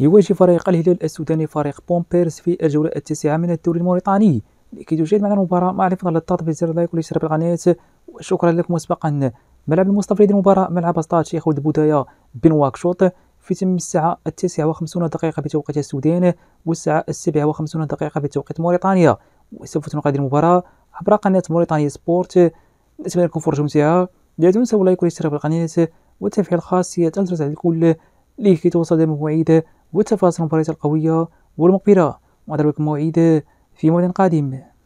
يواجه فريق الهلال السوداني فريق بومبيرس في الجولة التاسعة من الدوري الموريتاني لكي تشاهد معنا المباراة مع الحفاظ على في زر لايك والاشتراك بالقناة وشكرا لكم مسبقا ملعب المستفيد المباراة ملعب اسطاد شيخ ود بودايا بن واكشوط في تم الساعة التاسعة وخمسون دقيقة بتوقيت السودان والساعة السابعة وخمسون دقيقة بتوقيت موريتانيا وسوف تنقل المباراة عبر قناة موريتانيا سبورت نتمنى لكم فرجة ممتعة لا تنسوا اللايك والاشتراك بالقناة وتفعيل خاصية الجرس على الكل لكي توصل الموعد وتفاصيل المباريات القوية والمقبرة ونضربكم موعد في موعد قادم